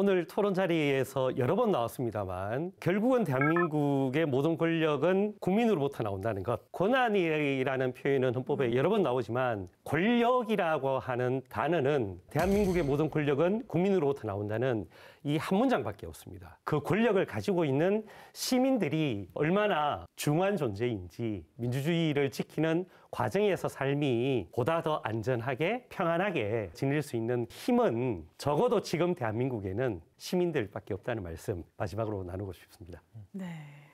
오늘 토론 자리에서 여러 번 나왔습니다만 결국은 대한민국의 모든 권력은 국민으로부터 나온다는 것. 권한이라는 표현은 헌법에 음. 여러 번 나오지만 권력이라고 하는 단어는 대한민국의 모든 권력은 국민으로부터 나온다는 이 한 문장밖에 없습니다. 그 권력을 가지고 있는 시민들이 얼마나 중한 존재인지 민주주의를 지키는 과정에서 삶이 보다 더 안전하게 평안하게 지낼 수 있는 힘은 적어도 지금 대한민국에는 시민들밖에 없다는 말씀 마지막으로 나누고 싶습니다. 네.